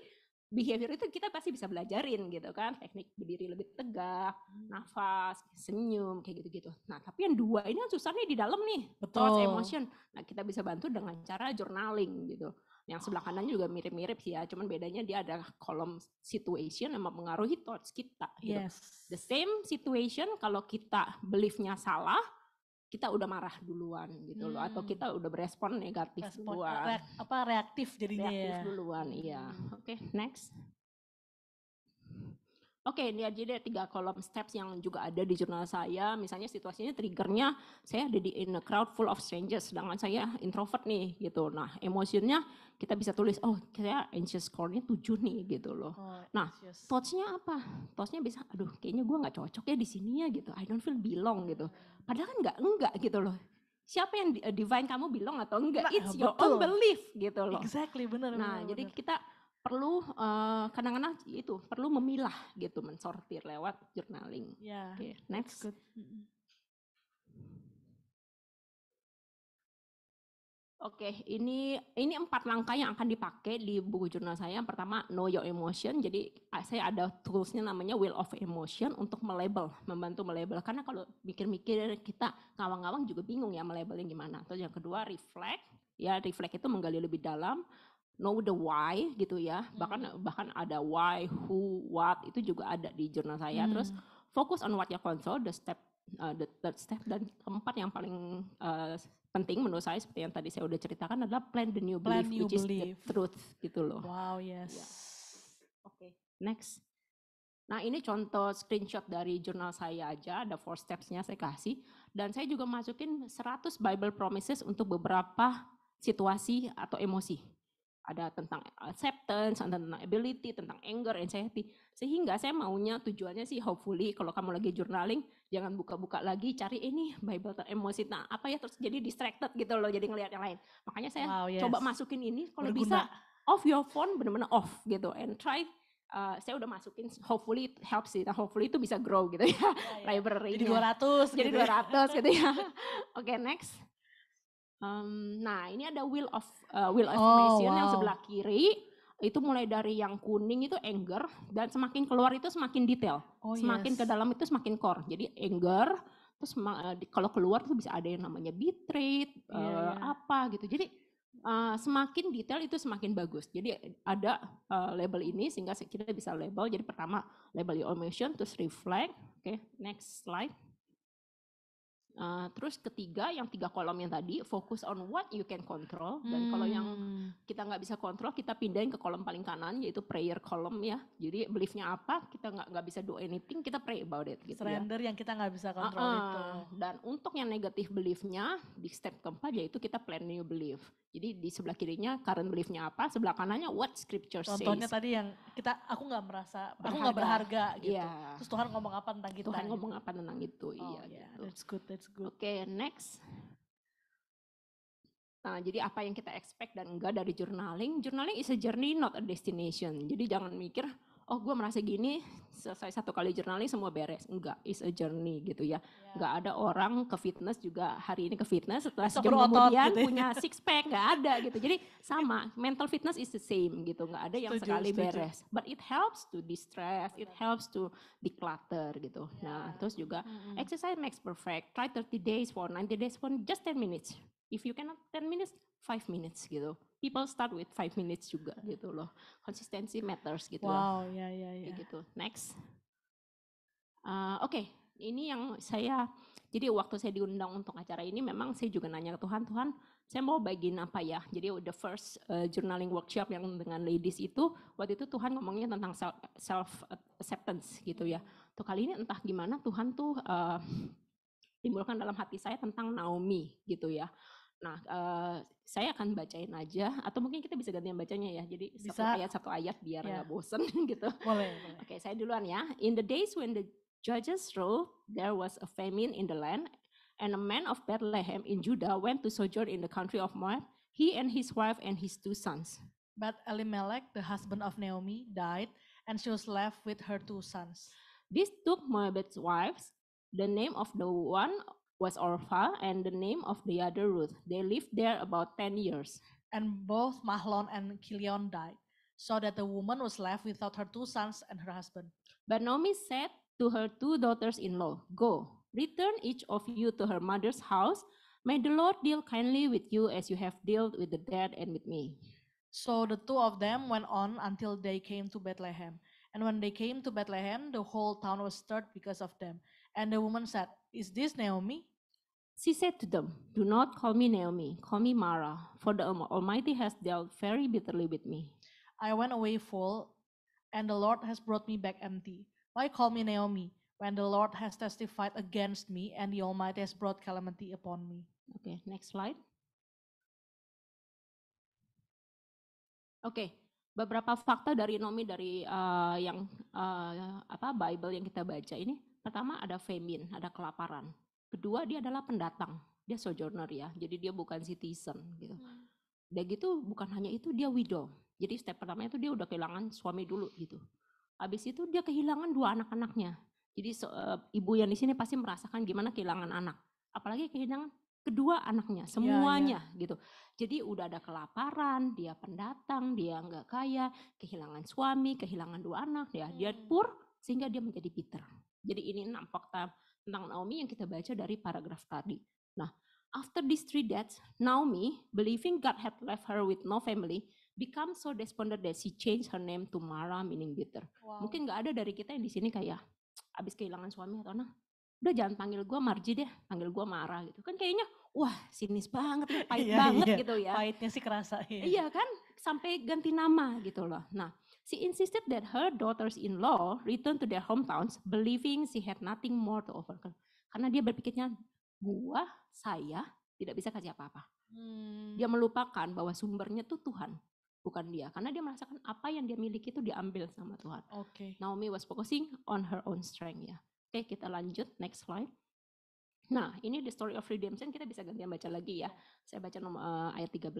behavior itu kita pasti bisa belajarin gitu kan teknik berdiri lebih tegak hmm. nafas senyum kayak gitu gitu nah tapi yang dua ini kan nih di dalam nih betul emotion nah kita bisa bantu dengan cara journaling gitu yang sebelah kanan juga mirip-mirip sih ya cuman bedanya dia ada kolom situation yang mempengaruhi thoughts kita gitu. yes. the same situation kalau kita beliefnya salah kita udah marah duluan gitu loh atau hmm. kita udah berespon negatif Respon, duluan. apa reaktif jadinya reaktif ya. duluan, iya. Hmm. Oke, okay, next. Oke, okay, ini aja deh tiga kolom steps yang juga ada di jurnal saya. Misalnya situasinya triggernya saya ada di in a crowd full of strangers, sedangkan saya introvert nih gitu. Nah, emosinya kita bisa tulis, oh saya anxious score-nya tujuh nih gitu loh. Oh, nah, thoughts-nya apa? Thoughts-nya bisa, aduh kayaknya gue gak cocok ya di sini ya gitu. I don't feel belong gitu. Padahal kan gak, enggak gitu loh siapa yang eh, divine kamu belong atau enggak nah, it's betul. your own belief gitu loh exactly benar nah bener, jadi bener. kita perlu eh, kadang-kadang uh, itu perlu memilah gitu mensortir lewat journaling. Yeah. Okay, next. Oke, okay, ini ini empat langkah yang akan dipakai di buku jurnal saya. Yang pertama, know your emotion. Jadi ah, saya ada toolsnya namanya will of emotion untuk melabel, membantu melabel. Karena kalau mikir-mikir kita ngawang-ngawang juga bingung ya melabelnya gimana. Terus yang kedua, reflect. Ya, reflect itu menggali lebih dalam know the why gitu ya bahkan mm-hmm. bahkan ada why who what itu juga ada di jurnal saya hmm. terus fokus on what you control the step uh, the third step dan keempat yang paling uh, penting menurut saya seperti yang tadi saya udah ceritakan adalah plan the new plan belief new which belief. is the truth gitu loh wow ya. yes yeah. oke okay. next Nah ini contoh screenshot dari jurnal saya aja, ada four stepsnya saya kasih. Dan saya juga masukin 100 Bible promises untuk beberapa situasi atau emosi ada tentang acceptance, ada tentang ability, tentang anger, anxiety. Sehingga saya maunya tujuannya sih hopefully kalau kamu lagi journaling jangan buka-buka lagi cari ini Bible tentang emosi nah apa ya terus jadi distracted gitu loh jadi ngelihat yang lain. Makanya saya wow, yes. coba masukin ini kalau bisa off your phone benar-benar off gitu and try Uh, saya udah masukin hopefully it helps sih. Nah, hopefully itu bisa grow gitu ya, ya, ya. library. Jadi 200 Jadi gitu 200 ya. gitu ya. Oke, okay, next. Um, nah ini ada wheel of uh, wheel of oh, wow. yang sebelah kiri itu mulai dari yang kuning itu anger dan semakin keluar itu semakin detail, oh, semakin yes. ke dalam itu semakin core. Jadi anger terus uh, di, kalau keluar tuh bisa ada yang namanya bitrate yeah, iya, iya. eh, uh, yeah. apa gitu. Jadi uh, semakin detail itu semakin bagus. Jadi ada uh, label ini sehingga kita bisa label. Jadi pertama label emotion terus reflect. Oke, okay, next slide. Uh, terus ketiga yang tiga kolom yang tadi fokus on what you can control dan hmm. kalau yang hmm. kita nggak bisa kontrol kita pindahin ke kolom paling kanan yaitu prayer kolom ya jadi beliefnya apa kita nggak nggak bisa do anything kita pray about it gitu ya. surrender ya. yang kita nggak bisa kontrol uh -uh. itu dan untuk yang negatif beliefnya di step keempat yaitu kita plan new belief jadi di sebelah kirinya current beliefnya apa, sebelah kanannya what scripture says. Contohnya tadi yang
kita aku nggak merasa, berharga. aku nggak berharga gitu. Yeah. Terus Tuhan
ngomong apa tentang kita? Tuhan gitu? ngomong apa tentang itu? Oh, iya. Yeah. Gitu. That's good, that's good. Oke, okay, next. Nah, jadi apa yang kita expect dan enggak dari journaling? Journaling is a journey, not a destination. Jadi jangan mikir, oh gue merasa gini selesai satu kali jurnalis semua beres enggak is a journey gitu ya yeah. enggak ada orang ke fitness juga hari ini ke fitness setelah Besok sejam kemudian gitu. Ya. punya six pack enggak ada gitu jadi sama mental fitness is the same gitu enggak ada yang setuju, sekali setuju. beres but it helps to distress it helps to declutter gitu yeah. nah terus juga -hmm. exercise makes perfect try 30 days for 90 days for just 10 minutes if you cannot 10 minutes five minutes gitu people start with five minutes juga gitu loh. Konsistensi matters gitu wow, loh. Wow, ya ya ya. Gitu. Next. Uh, Oke, okay. ini yang saya jadi waktu saya diundang untuk acara ini memang saya juga nanya ke Tuhan, Tuhan, saya mau bagiin apa ya? Jadi oh, the first uh, journaling workshop yang dengan ladies itu waktu itu Tuhan ngomongnya tentang self acceptance gitu ya. Tuh kali ini entah gimana Tuhan tuh uh, timbulkan dalam hati saya tentang Naomi gitu ya. Nah, uh, saya akan bacain aja, atau mungkin kita bisa ganti yang bacanya ya. Jadi bisa. satu ayat satu ayat biar iya. nggak yeah. bosen gitu. Boleh. boleh. Oke, okay, saya duluan ya. In the days when the judges ruled, there was a famine in the land, and a man of Bethlehem in Judah went to sojourn in the country of Moab, he and his wife and his two sons. But Elimelech, the husband of Naomi, died, and she was left with her two sons. This took Moabit's wives, the name of the one was Orpha and the name of the other Ruth. They lived there about 10 years. And
both Mahlon and Kilion died, so that the woman was left without her two sons and her husband.
But Naomi said to her two daughters in law, Go, return each of you to her mother's house. May the Lord deal kindly with you as you have dealt with the dead and with me. So the two of them went
on until they came to Bethlehem. And when they came to Bethlehem, the whole town was stirred because
of them. And the woman said, Is this Naomi? She said to them, Do not call me Naomi, call me Mara, for the Almighty has dealt very bitterly with me.
I went away full, and the Lord has brought me back empty. Why call me Naomi, when the Lord has testified against me, and the Almighty has brought calamity upon me? Okay, next
slide. Oke, okay, beberapa fakta dari Nomi dari uh, yang uh, apa Bible yang kita baca ini Pertama ada famine, ada kelaparan. Kedua dia adalah pendatang, dia sojourner ya, jadi dia bukan citizen gitu. Hmm. Dan gitu bukan hanya itu dia widow. Jadi step pertama itu dia udah kehilangan suami dulu gitu. Habis itu dia kehilangan dua anak-anaknya. Jadi so, e, eh, ibu yang di sini pasti merasakan gimana kehilangan anak. Apalagi kehilangan kedua anaknya iya, semuanya ya, ya. gitu jadi udah ada kelaparan dia pendatang dia nggak kaya kehilangan suami kehilangan dua anak ya hmm. dia pur sehingga dia menjadi bitter jadi ini enam fakta tentang Naomi yang kita baca dari paragraf tadi. Nah, after these three deaths, Naomi, believing God had left her with no family, become so despondent that she changed her name to Mara, meaning bitter. Wow. Mungkin nggak ada dari kita yang di sini kayak abis kehilangan suami atau anak, udah jangan panggil gue Marji deh, panggil gue Mara gitu. Kan kayaknya, wah sinis banget, pahit iya, banget iya. gitu ya. Pahitnya sih kerasa. Iya. iya kan, sampai ganti nama gitu loh. Nah, She insisted that her daughters-in-law return to their hometowns, believing she had nothing more to offer. Karena dia berpikirnya, gua, saya tidak bisa kasih apa-apa. Hmm. Dia melupakan bahwa sumbernya tuh Tuhan, bukan dia. Karena dia merasakan apa yang dia miliki itu diambil sama Tuhan. Okay. Naomi was focusing on her own strength ya. Oke, okay, kita lanjut next slide. Nah, ini the story of redemption kita bisa gantian baca lagi ya. Iya. Saya baca nomor uh, ayat 13.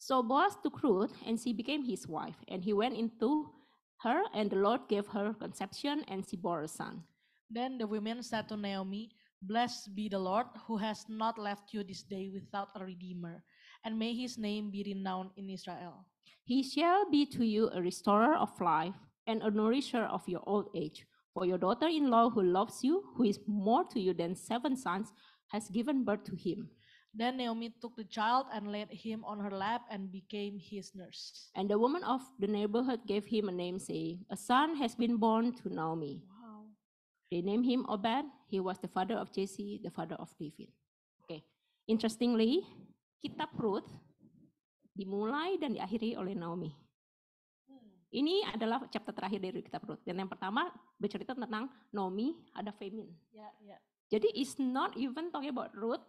So Boaz took Ruth, and she became his wife, and he went into her, and the Lord gave her conception, and she bore a son.
Then the women said to Naomi, Blessed be the Lord, who has not left you this day without a redeemer, and may his name be renowned in Israel.
He shall be to you a restorer of life, and a nourisher of your old age. For your daughter in law, who loves you, who is more to you than seven sons, has given birth to him. Then
Naomi took the child and laid him on her lap and became his nurse.
And the woman of the neighborhood gave him a name, saying, A son has been born to Naomi. Wow. They named him Obed. He was the father of Jesse, the father of David. Okay. Interestingly, kitab Ruth dimulai dan diakhiri oleh Naomi. Hmm. Ini adalah chapter terakhir dari kitab Ruth. Dan yang pertama bercerita tentang Naomi ada famine. Yeah, yeah. Jadi it's not even talking about Ruth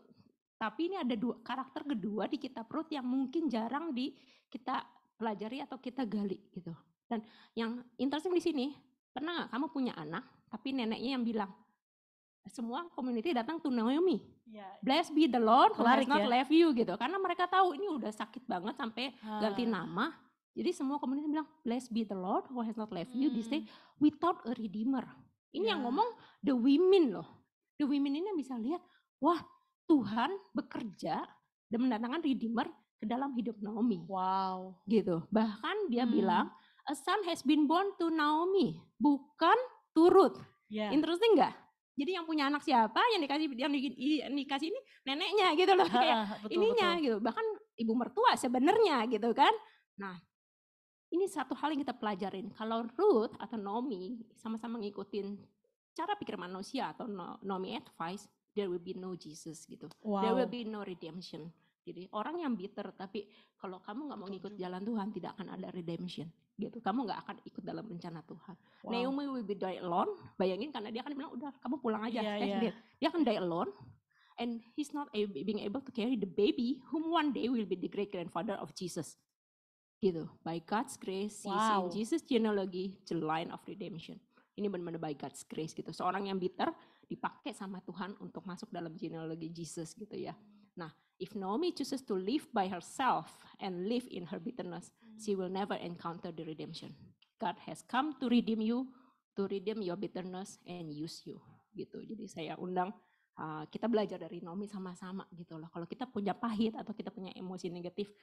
tapi ini ada dua karakter kedua di kitab perut yang mungkin jarang di kita pelajari atau kita gali gitu. Dan yang interesting di sini, pernah nggak kamu punya anak, tapi neneknya yang bilang, semua community datang to Naomi. Iya. Yeah. Blessed be the Lord who has not ya? left you gitu. Karena mereka tahu ini udah sakit banget sampai ha. ganti nama. Jadi semua community bilang, blessed be the Lord who has not left hmm. you this hmm. day without a redeemer. Ini yeah. yang iya. ngomong the women loh. The women ini yang bisa lihat, wah Tuhan bekerja dan mendatangkan Redeemer ke dalam hidup Naomi. Wow. Gitu. Bahkan dia hmm. bilang, a son has been born to Naomi, bukan turut. Yeah. Interesting nggak? Jadi yang punya anak siapa yang dikasih yang, dikasih ini neneknya gitu loh kayak betul, ininya betul. gitu. Bahkan ibu mertua sebenarnya gitu kan. Nah, ini satu hal yang kita pelajarin. Kalau Ruth atau Naomi sama-sama ngikutin cara pikir manusia atau Naomi advice, there will be no Jesus gitu. Wow. There will be no redemption. Jadi orang yang bitter tapi kalau kamu nggak mau ikut jalan Tuhan tidak akan ada redemption gitu. Kamu nggak akan ikut dalam rencana Tuhan. Wow. Naomi will be die alone. Bayangin karena dia akan bilang udah kamu pulang aja. Yeah, iya, yeah. Dia, dia akan die alone and he's not able, being able to carry the baby whom one day will be the great grandfather of Jesus. Gitu. By God's grace, wow. he's in Jesus genealogy, the line of redemption. Ini benar-benar by God's grace gitu. Seorang yang bitter dipakai sama Tuhan untuk masuk dalam genealogi Jesus gitu ya. Nah, if Naomi chooses to live by herself and live in her bitterness, hmm. she will never encounter the redemption. God has come to redeem you, to redeem your bitterness and use you. Gitu. Jadi saya undang uh, kita belajar dari Naomi sama-sama gitu loh. Kalau kita punya pahit atau kita punya emosi negatif,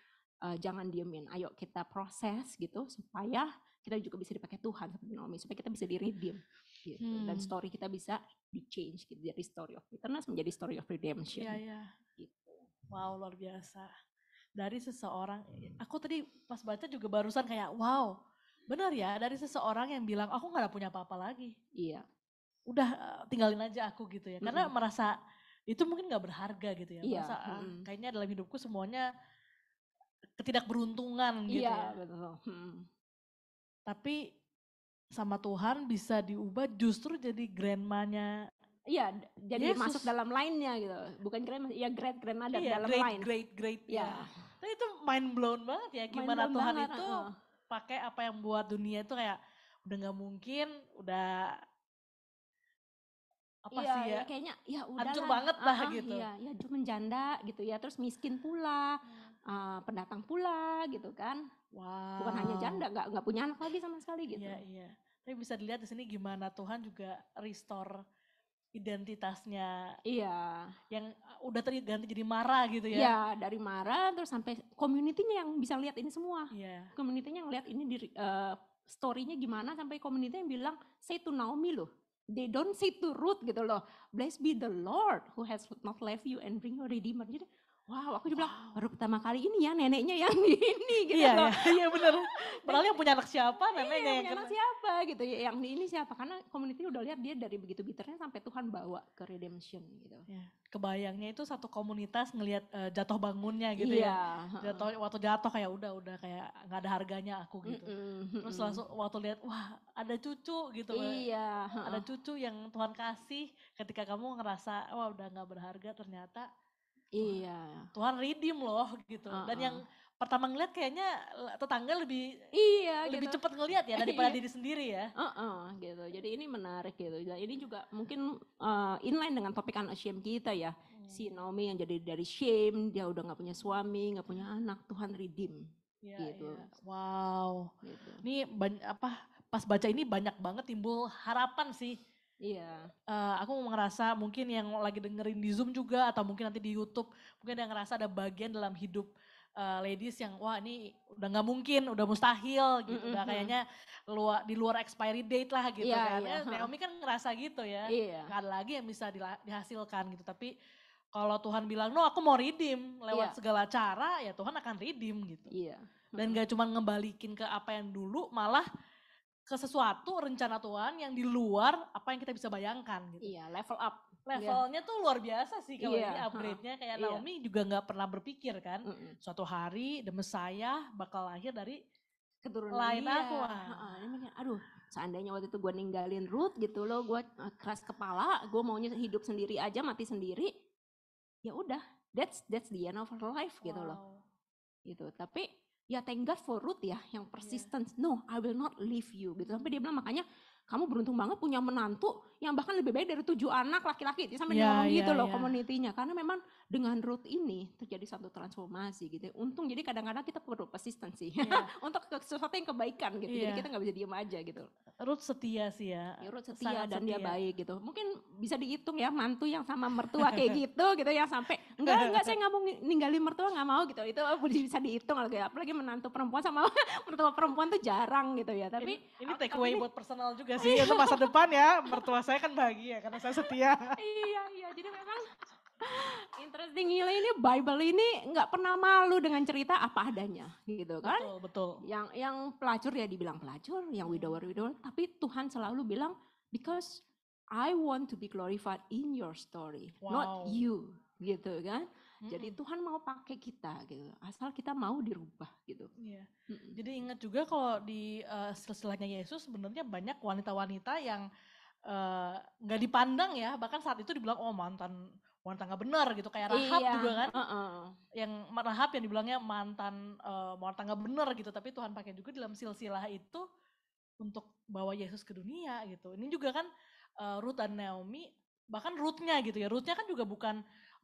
uh, jangan diemin. Ayo kita proses gitu supaya kita juga bisa dipakai Tuhan seperti Naomi, supaya kita bisa diredeem gitu. Hmm. Dan story kita bisa di change gitu dari story of bitterness menjadi story of redemption. Iya, iya. Gitu.
Wow, luar biasa.
Dari seseorang, hmm. aku tadi pas baca juga barusan kayak wow,
benar ya dari seseorang yang bilang aku nggak punya apa-apa lagi. Iya. Udah eh, tinggalin aja aku gitu ya, karena mm -hmm. merasa itu mungkin nggak berharga gitu ya. Iya. Merasa mm -hmm. kayaknya dalam hidupku semuanya ketidakberuntungan iya, gitu iya, ya. Iya
betul. Hmm.
Tapi sama Tuhan bisa diubah justru jadi grandmanya
Iya, jadi Yesus. masuk dalam lainnya gitu. Bukan grand, ya great grandma iya, dalam great, lain. Great, great, great. Iya. ya. itu mind blown banget ya gimana Tuhan itu
pakai apa yang buat dunia itu kayak udah nggak mungkin, udah
apa iya, sih ya? ya kayaknya ya udah banget lah uh, gitu. Iya, ya cuma janda gitu ya, terus miskin pula. Hmm uh, pendatang pula gitu kan. Wow. Bukan hanya janda, nggak nggak punya anak lagi
sama sekali gitu. Iya iya. Tapi bisa dilihat di sini gimana Tuhan juga restore identitasnya. Iya. Yang eh, udah terganti jadi marah gitu ya. Iya, dari
marah terus sampai community yang bisa lihat ini semua. Iya. Community-nya yang lihat ini di uh, eh, story gimana sampai komunitas yang bilang say to Naomi loh they don't say to Ruth gitu loh, blessed be the Lord who has not left you and bring your redeemer. Jadi Wow, aku juga bilang wow. baru pertama kali ini ya neneknya yang ini gitu. Iya, iya, iya, bener benar. Padahal yang punya anak siapa iya, neneknya iya, yang punya anak siapa gitu. ya Yang ini siapa? Karena community udah lihat dia dari begitu bitternya sampai Tuhan bawa ke redemption gitu. Ya. Kebayangnya itu satu komunitas ngelihat uh, jatuh
bangunnya gitu ya. iya. ya. Jatuh waktu jatuh kayak udah udah kayak nggak ada harganya aku gitu. Mm -mm, Terus langsung waktu lihat wah ada cucu gitu. Iya. Ada cucu yang Tuhan kasih ketika kamu ngerasa wah udah nggak berharga ternyata Gitu. Iya. Tuhan
redeem loh gitu. Uh -uh. Dan yang pertama ngeliat kayaknya tetangga lebih iya lebih gitu. cepat ngeliat ya daripada iya. diri sendiri ya uh -uh, gitu jadi ini menarik gitu dan ini juga mungkin uh, inline dengan topik anak shame kita ya hmm. si Naomi yang jadi dari shame dia udah nggak punya suami nggak punya hmm. anak Tuhan redeem
ya, gitu ya.
wow gitu. ini apa pas baca ini banyak banget timbul
harapan sih Iya. Uh, aku ngerasa mungkin yang lagi dengerin di Zoom juga atau mungkin nanti di YouTube mungkin ada ngerasa ada bagian dalam hidup uh, ladies yang wah ini udah nggak mungkin, udah mustahil gitu, mm -hmm. udah kayaknya luar di luar expiry date lah gitu yeah, kan. Yeah. Ya, eh, Naomi kan ngerasa gitu ya. Yeah. Gak ada lagi yang bisa dihasilkan gitu, tapi kalau Tuhan bilang no aku mau redeem lewat yeah. segala cara ya Tuhan akan redeem gitu. Iya. Yeah. Dan gak cuma ngebalikin ke apa yang dulu malah ke sesuatu rencana Tuhan yang di luar apa yang kita bisa bayangkan gitu. Iya, level up. Levelnya yeah. tuh luar biasa sih kalau yeah. Iya, ini upgrade-nya kayak yeah. Naomi juga nggak pernah berpikir kan, mm -mm. suatu hari demi saya bakal lahir dari keturunan lain aku.
Ah. aduh, seandainya waktu itu gue ninggalin Ruth gitu loh, gue eh, keras kepala, gue maunya hidup sendiri aja, mati sendiri. Ya udah, that's that's the end of her life gitu wow. gitu loh. Gitu. Tapi ya thank God for Ruth ya yang iya. persistence yeah. no I will not leave you gitu sampai dia bilang makanya kamu beruntung banget punya menantu yang bahkan lebih baik dari tujuh anak laki-laki sampai yeah, ngomong yeah, gitu iya, loh komunitinya iya. karena memang dengan root ini terjadi satu transformasi gitu untung jadi kadang-kadang kita perlu persistensi yeah. Iya. untuk sesuatu yang kebaikan gitu yeah. jadi kita nggak bisa diem aja gitu root setia sih ya, ya root setia Sangat dan setia. dia baik gitu mungkin bisa dihitung ya mantu yang sama mertua kayak gitu gitu yang sampai enggak enggak saya nggak mau ninggalin mertua nggak mau gitu itu bisa dihitung lagi apalagi menantu perempuan sama mertua perempuan tuh jarang gitu ya tapi ini, ini take buat personal juga ya sih itu masa
depan ya mertua saya kan bahagia karena
saya setia. iya iya jadi memang Interesting gila ini Bible ini nggak pernah malu dengan cerita apa adanya gitu kan? Betul betul. Yang yang pelacur ya dibilang pelacur, yang widower widower, tapi Tuhan selalu bilang because I want to be glorified in your story, wow. not you gitu kan? hmm Jadi Tuhan mau pakai kita gitu, asal kita mau dirubah gitu. Iya. Mm-hmm.
Jadi ingat juga kalau di uh, eh, silsilahnya Yesus sebenarnya banyak wanita-wanita yang eh, nggak uh, dipandang ya, bahkan saat itu dibilang oh mantan wanita nggak benar gitu kayak Rahab iya. juga kan, uh-uh. yang Rahab yang dibilangnya mantan uh, wanita nggak benar gitu, tapi Tuhan pakai juga dalam silsilah itu untuk bawa Yesus ke dunia gitu. Ini juga kan uh, Ruth dan Naomi bahkan Ruthnya gitu ya Ruthnya kan juga bukan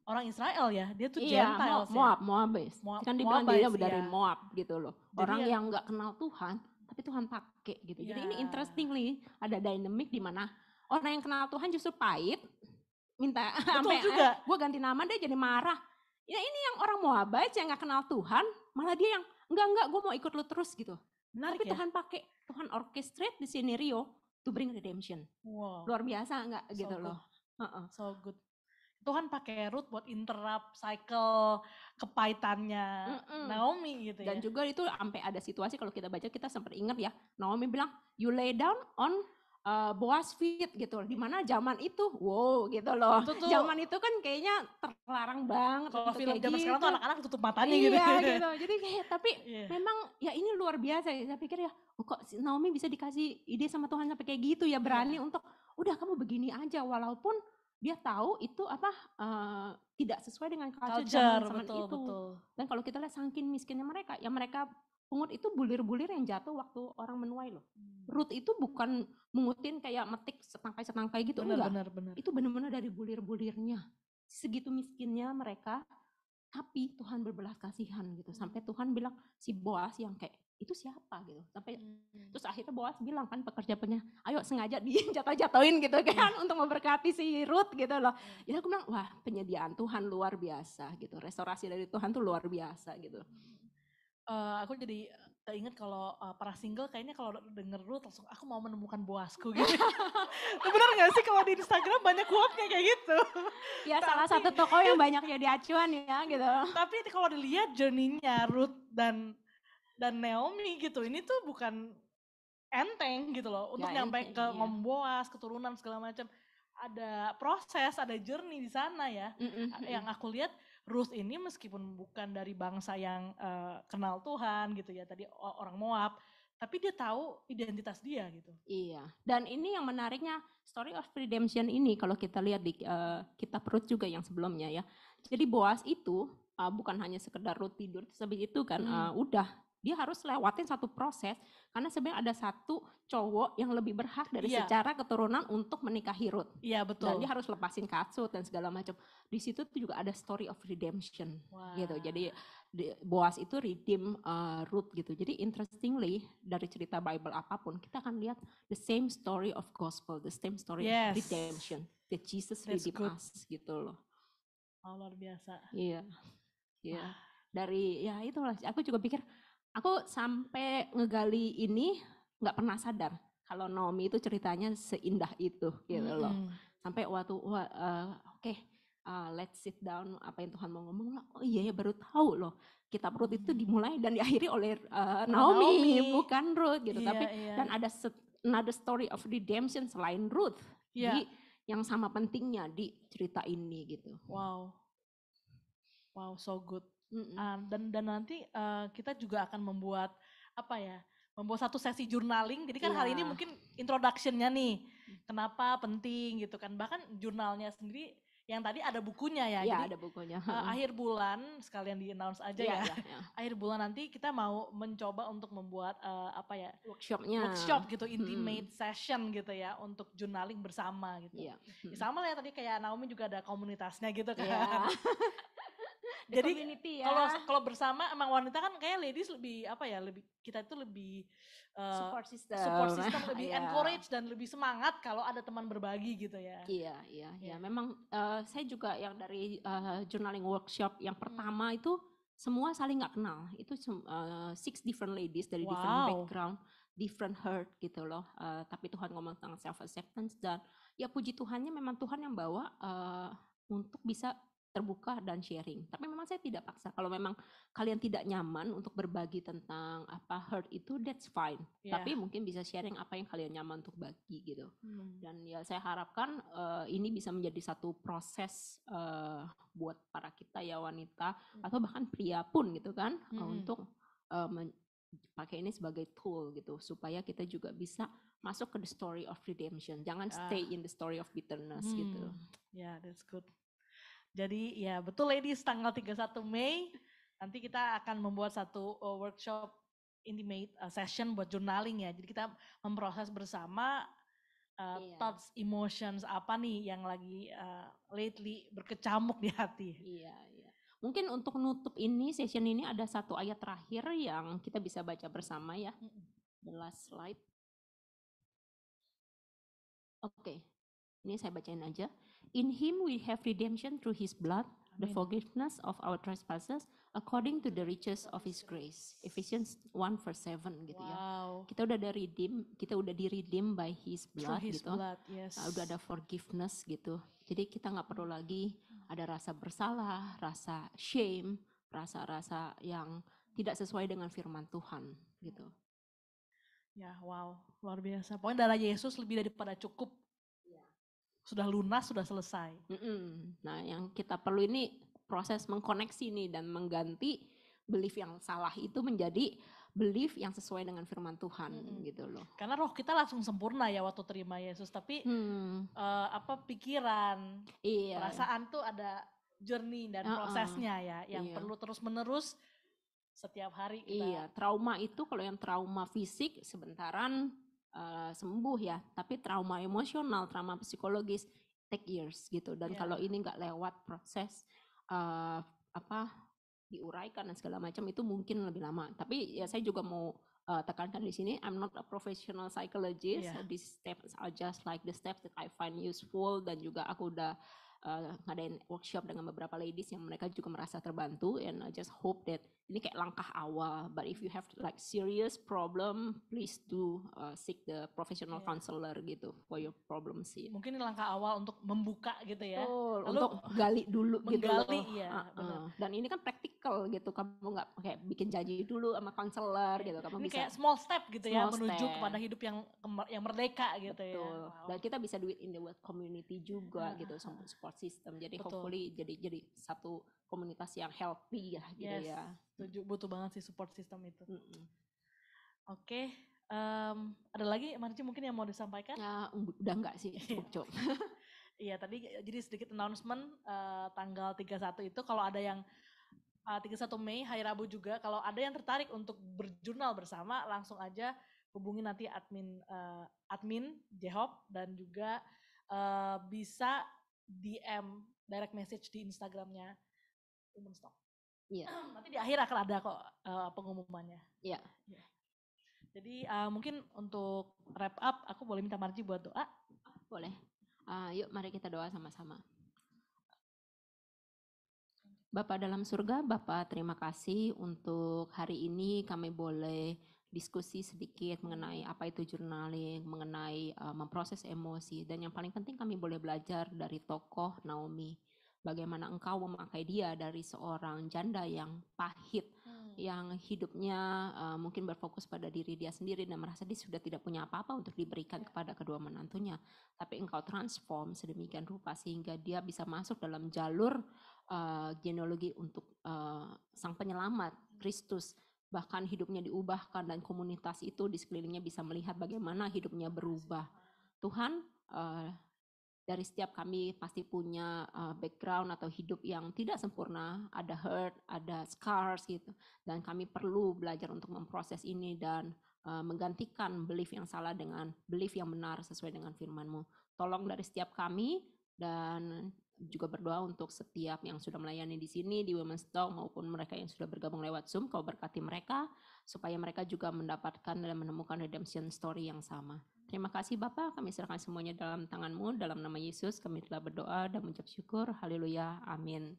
orang Israel ya, dia tuh iya, Gentiles Moab, ya. Moab,
Moabis. Moab, kan dibilang Moabis, dia ya. Iya. dari Moab gitu loh. orang yang nggak kenal Tuhan, tapi Tuhan pakai gitu. iya. Jadi ini interestingly ada dynamic di mana orang yang kenal Tuhan justru pahit, minta sampai eh, juga. gue ganti nama dia jadi marah. Ya ini yang orang Moabite yang nggak kenal Tuhan, malah dia yang enggak enggak gue mau ikut lu terus gitu. Menarik tapi ya? Tuhan pakai Tuhan orchestrate di sini Rio to bring redemption. Wow. Luar biasa enggak so gitu good. loh. Uh -uh. So good. Tuhan pakai Ruth buat interrupt cycle kepahitannya mm -mm. Naomi gitu ya. Dan juga itu sampai ada situasi kalau kita baca kita sempat ingat ya, Naomi bilang you lay down on uh, Boas feet gitu Di Dimana zaman itu, wow gitu loh. Itu tuh, zaman itu kan kayaknya terlarang banget. Kalau film zaman gitu. sekarang tuh gitu. anak-anak tutup matanya iya, gitu. Iya gitu. Jadi kayak tapi yeah. memang ya ini luar biasa. Ya. Saya pikir ya oh kok Naomi bisa dikasih ide sama Tuhan sampai kayak gitu ya iya. berani yeah. untuk udah kamu begini aja walaupun dia tahu itu apa uh, tidak sesuai dengan culture, culture zaman, zaman betul, itu. Betul. Dan kalau kita lihat saking miskinnya mereka, ya mereka pungut itu bulir-bulir yang jatuh waktu orang menuai loh. Hmm. Root itu bukan mengutin kayak metik setangkai-setangkai gitu bener, enggak. Bener, bener. Itu benar-benar dari bulir-bulirnya. Segitu miskinnya mereka, tapi Tuhan berbelas kasihan gitu. Sampai hmm. Tuhan bilang si Boas yang kayak itu siapa gitu sampai hmm. terus akhirnya Boas bilang kan pekerja punya ayo sengaja dijatuh-jatuhin gitu kan hmm. untuk memberkati si Ruth gitu loh hmm. jadi aku bilang wah penyediaan Tuhan luar biasa gitu restorasi dari Tuhan tuh luar biasa gitu
uh, aku jadi keinget kalau uh, para single kayaknya kalau denger Ruth langsung aku mau menemukan Boasku gitu bener gak sih kalau di Instagram banyak quote kayak gitu ya tapi, salah satu tokoh yang
banyak jadi ya acuan ya gitu tapi
kalau dilihat journey-nya Ruth dan dan Naomi gitu ini tuh bukan enteng gitu loh ya, untuk ya, nyampe ke iya. ngomboas keturunan segala macam ada proses ada journey di sana ya mm yang aku lihat Ruth ini meskipun bukan dari bangsa yang uh, kenal Tuhan gitu ya tadi orang Moab tapi dia tahu identitas dia gitu.
Iya. Dan ini yang menariknya story of redemption ini kalau kita lihat di uh, kitab Ruth juga yang sebelumnya ya. Jadi Boas itu uh, bukan hanya sekedar rut tidur tapi itu kan hmm. uh, udah dia harus lewatin satu proses karena sebenarnya ada satu cowok yang lebih berhak dari yeah. secara keturunan untuk menikahi Ruth. Iya betul. Dan dia harus lepasin kasut dan segala macam. Di situ tuh juga ada story of redemption wow. gitu. Jadi Boas itu redeem uh, Ruth gitu. Jadi interestingly dari cerita Bible apapun kita akan lihat the same story of gospel, the same story yes. of redemption that Jesus redeem us gitu loh. Oh, luar biasa. Iya. Yeah. Iya. Yeah. Dari ya itulah aku juga pikir Aku sampai ngegali ini nggak pernah sadar kalau Naomi itu ceritanya seindah itu gitu loh. Mm Sampai waktu uh, oke okay, uh, eh, let's sit down apa yang Tuhan mau ngomong Oh iya ya baru tahu loh. kita perut itu dimulai dan diakhiri oleh uh, Naomi, Naomi, bukan Ruth gitu. Yeah, Tapi yeah. dan ada another story of redemption selain Ruth. Yeah. Jadi yang sama pentingnya di cerita ini gitu. Wow. Wow, so good.
Mm -hmm. Uh, dan dan nanti uh, kita juga akan membuat apa ya? membuat satu sesi journaling. Jadi kan yeah. hari ini iya. mungkin introductionnya nih, mm. kenapa penting gitu kan. Bahkan jurnalnya sendiri yang tadi ada bukunya ya. Iya, ada
bukunya. Uh, akhir
bulan sekalian di announce aja iya, ya, ya. Ya, ya. Akhir bulan nanti kita mau mencoba untuk membuat uh, apa ya? workshopnya. Workshop gitu, intimate hmm. session gitu ya untuk journaling bersama gitu. Yeah. Hmm. Ya, sama lah ya tadi kayak Naomi juga ada komunitasnya gitu iya. kan. Yeah. jadi kalau ya. kalau bersama emang wanita kan kayak ladies lebih apa ya lebih kita itu lebih uh, support system support system lebih yeah. encourage dan lebih semangat kalau ada teman berbagi gitu ya iya
iya yeah. Iya. memang uh, saya juga yang dari uh, journaling workshop yang hmm. pertama hmm. itu semua saling nggak kenal itu uh, six different ladies dari wow. different background different hurt gitu loh uh, tapi Tuhan ngomong tentang self acceptance dan ya puji Tuhannya memang Tuhan yang bawa uh, untuk bisa terbuka dan sharing. Tapi memang saya tidak paksa. Kalau memang kalian tidak nyaman untuk berbagi tentang apa hurt itu, that's fine. Yeah. Tapi mungkin bisa sharing apa yang kalian nyaman untuk bagi gitu. Hmm. Dan ya saya harapkan uh, ini bisa menjadi satu proses uh, buat para kita ya wanita hmm. atau bahkan pria pun gitu kan eh, hmm. untuk uh, pakai ini sebagai tool gitu supaya kita juga bisa masuk ke the story of redemption. Jangan uh. stay in the story of bitterness gitu. hmm. gitu.
Ya, yeah, that's good.
Jadi ya betul ladies tanggal 31 Mei
nanti kita akan membuat satu e, workshop intimate uh, session buat journaling ya. Jadi kita memproses bersama uh, iya. thoughts, emotions apa nih yang
lagi uh, lately berkecamuk di hati. Iya, iya. Mungkin untuk nutup ini session ini ada satu ayat terakhir yang kita bisa baca bersama ya. The last slide. Oke. Okay. Ini saya bacain aja. In him we have redemption through his blood, the forgiveness of our trespasses according to the riches of his grace. Ephesians 1 verse 7 gitu ya. wow. ya. Kita udah ada redeem, kita udah di redeem by his blood Through his gitu. Blood, yes. Nah, udah ada forgiveness gitu. Jadi kita nggak perlu lagi ada rasa bersalah, rasa shame, rasa-rasa yang tidak sesuai dengan firman Tuhan gitu.
Ya, wow,
luar biasa. Pokoknya darah Yesus lebih daripada cukup sudah lunas sudah selesai. Mm -mm. Nah yang kita perlu ini proses mengkoneksi nih dan mengganti belief yang salah itu menjadi belief yang sesuai dengan firman Tuhan mm -hmm. gitu loh.
Karena roh kita langsung sempurna ya waktu terima Yesus, tapi
mm.
uh, apa pikiran,
iya. perasaan
tuh ada journey dan uh -uh. prosesnya ya yang iya. perlu terus-menerus setiap hari kita. Iya,
trauma itu kalau yang trauma fisik sebentaran Eh, sembuh ya tapi trauma emosional trauma psikologis take years gitu dan yeah. kalau ini nggak lewat proses uh, apa diuraikan dan segala macam itu mungkin lebih lama tapi ya saya juga mau uh, tekankan di sini I'm not a professional psychologist yeah. so these steps are just like the steps that I find useful dan juga aku udah uh, ngadain workshop dengan beberapa ladies yang mereka juga merasa terbantu and I just hope that ini kayak langkah awal but if you have like serious problem please do uh, seek the professional yeah. counselor gitu for your problems ya.
mungkin ini langkah awal untuk membuka gitu ya oh, Lalu, untuk gali
dulu gitu menggali, gitu ya, uh, uh. dan ini kan praktikal gitu kamu nggak kayak bikin janji dulu sama counselor iya. gitu kamu ini bisa kayak small step gitu ya, small ya step. menuju kepada hidup yang yang merdeka gitu ya. Betul. ya wow. dan kita bisa do it in the world community juga nah. gitu ah, ah. support system jadi Betul. hopefully jadi jadi satu komunitas yang healthy ya gitu yes. ya
setuju butuh banget sih support system itu mm -hmm.
oke okay. um,
ada lagi Marci mungkin yang mau disampaikan ya udah enggak sih iya. cukup cukup iya tadi jadi sedikit announcement uh, tanggal 31 itu kalau ada yang eh, uh, 31 Mei hari Rabu juga kalau ada yang tertarik untuk berjurnal bersama langsung aja hubungi nanti admin uh, admin Jehop dan juga uh, bisa DM direct message di Instagramnya Women Stock. Iya. Nanti di akhir akan ada kok uh, pengumumannya. Iya. Ya. Jadi uh, mungkin
untuk wrap up, aku boleh minta Marji buat doa? Boleh. Uh, yuk mari kita doa sama-sama. Bapak dalam surga, Bapak terima kasih untuk hari ini kami boleh diskusi sedikit mengenai apa itu jurnaling, mengenai uh, memproses emosi, dan yang paling penting kami boleh belajar dari tokoh Naomi bagaimana engkau memakai dia dari seorang janda yang pahit, hmm. yang hidupnya uh, mungkin berfokus pada diri dia sendiri dan merasa dia sudah tidak punya apa-apa untuk diberikan ya. kepada kedua menantunya, tapi engkau transform sedemikian rupa sehingga dia bisa masuk dalam jalur uh, genealogi untuk uh, sang penyelamat hmm. Kristus bahkan hidupnya diubahkan dan komunitas itu di sekelilingnya bisa melihat bagaimana hidupnya berubah. Tuhan uh, dari setiap kami pasti punya eh, background atau hidup yang tidak sempurna, ada hurt, ada scars gitu, dan kami perlu belajar untuk memproses ini dan eh, menggantikan belief yang salah dengan belief yang benar sesuai dengan firmanmu. Tolong dari setiap kami dan juga berdoa untuk setiap yang sudah melayani di sini di Women's Talk maupun mereka yang sudah bergabung lewat Zoom, kau berkati mereka supaya mereka juga mendapatkan dan menemukan redemption story yang sama. Terima kasih Bapak, kami serahkan semuanya dalam tanganmu, dalam nama Yesus kami telah berdoa dan mengucap syukur. Haleluya, amin.